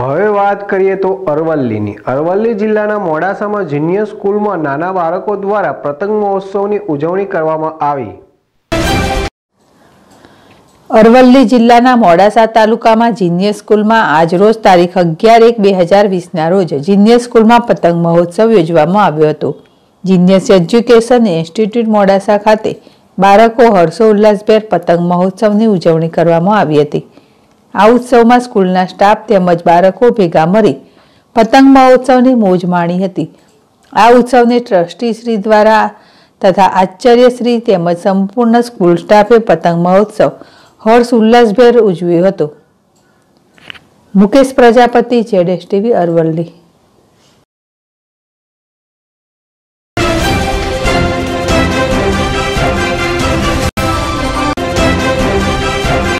હવે વાત કરીએ તો અરવલ્લીની અરવલ્લી જિલ્લાના મોડાસામાં જુનિયર સ્કૂલમાં નાના બાળકો દ્વારા પતંગ મહોત્સવની ઉજવણી કરવામાં આવી અરવલ્લી જિલ્લાના મોડાસા તાલુકામાં જિનિયર સ્કૂલમાં આજરોજ તારીખ અગિયાર એક બે હજાર વીસના રોજ જિનિયર સ્કૂલમાં પતંગ મહોત્સવ યોજવામાં આવ્યો હતો જિનિયર્સ એજ્યુકેશન ઇન્સ્ટિટ્યૂટ મોડાસા ખાતે બાળકો હર્ષોલ્લાસભેર પતંગ મહોત્સવની ઉજવણી કરવામાં આવી હતી આ ઉત્સવમાં સ્કૂલના સ્ટાફ તેમજ બાળકો ભેગા મળી પતંગ મહોત્સવની મોજ માણી હતી આ ઉત્સવને ટ્રસ્ટી શ્રી દ્વારા તથા આચાર્યશ્રી તેમજ સંપૂર્ણ સ્કૂલ સ્ટાફે પતંગ મહોત્સવ હર્ષ ઉલ્લાસભેર ઉજવ્યો હતો મુકેશ પ્રજાપતિ જેડેશ ટીવી અરવલ્લી